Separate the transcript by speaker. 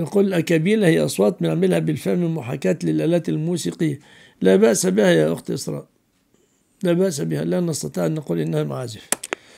Speaker 1: يقول الأكابيل هي أصوات بنعملها بالفم المحاكاة للآلات الموسيقية لا بأس بها يا أخت إسراء لا بأس بها لا نستطيع أن نقول إنها معازف